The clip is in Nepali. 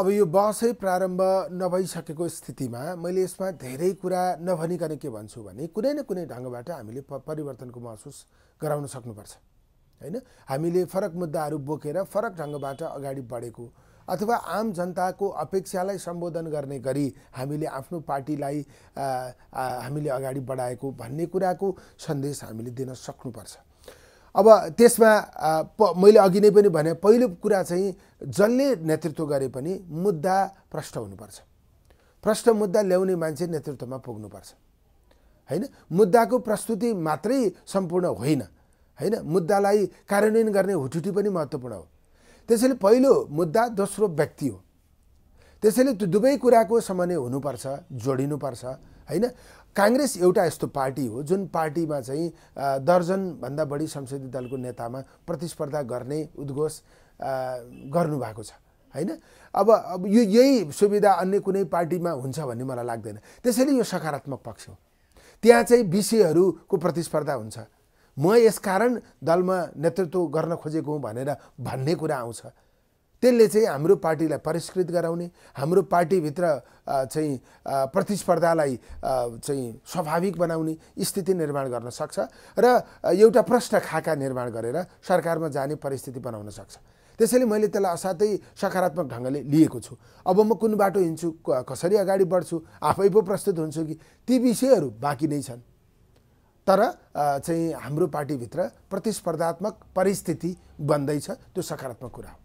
अब यो बसै प्रारम्भ नभइसकेको स्थितिमा मैले यसमा धेरै कुरा नभनिकन के भन्छु भने कुनै न कुनै ढङ्गबाट हामीले परिवर्तनको महसुस गराउन सक्नुपर्छ होइन हामीले फरक मुद्दाहरू बोकेर फरक ढङ्गबाट अगाडि बढेको अथवा आम जनताको अपेक्षालाई सम्बोधन गर्ने गरी हामीले आफ्नो पार्टीलाई हामीले अगाडि बढाएको भन्ने कुराको सन्देश हामीले दिन सक्नुपर्छ अब त्यसमा प मैले अघि नै पनि भने पहिलो कुरा चाहिँ जसले नेतृत्व गरे पनि मुद्दा प्रष्ट हुनुपर्छ प्रष्ट मुद्दा ल्याउने मान्छे नेतृत्वमा पुग्नुपर्छ होइन मुद्दाको प्रस्तुति मात्रै सम्पूर्ण होइन होइन मुद्दालाई कार्यान्वयन गर्ने हुटुटी पनि महत्त्वपूर्ण हो त्यसैले पहिलो मुद्दा दोस्रो व्यक्ति हो त्यसैले त्यो दुवै कुराको समन्वय हुनुपर्छ जोडिनुपर्छ होइन काङ्ग्रेस एउटा यस्तो पार्टी हो जुन पार्टीमा चाहिँ दर्जनभन्दा बढी संसदीय दलको नेतामा प्रतिस्पर्धा गर्ने उद्घोष गर्नुभएको छ होइन अब अब यो यही सुविधा अन्य कुनै पार्टीमा हुन्छ भन्ने मलाई लाग्दैन त्यसैले यो सकारात्मक पक्ष हो त्यहाँ चाहिँ विषयहरूको प्रतिस्पर्धा हुन्छ म यसकारण दलमा नेतृत्व गर्न खोजेको हुँ भनेर भन्ने कुरा आउँछ त्यसले चाहिँ हाम्रो पार्टीलाई परिष्कृत गराउने हाम्रो पार्टीभित्र चाहिँ प्रतिस्पर्धालाई चाहिँ स्वाभाविक बनाउने स्थिति निर्माण गर्न सक्छ र एउटा प्रश्न खाका निर्माण गरेर सरकारमा जाने परिस्थिति बनाउन सक्छ त्यसैले मैले त्यसलाई असाध्यै सकारात्मक ढङ्गले लिएको छु अब म कुन बाटो हिँड्छु कसरी अगाडि बढ्छु आफै पो प्रस्तुत हुन्छु कि ती विषयहरू बाँकी नै छन् तर चाहिँ हाम्रो पार्टीभित्र प्रतिस्पर्धात्मक परिस्थिति बन्दैछ त्यो सकारात्मक कुरा हो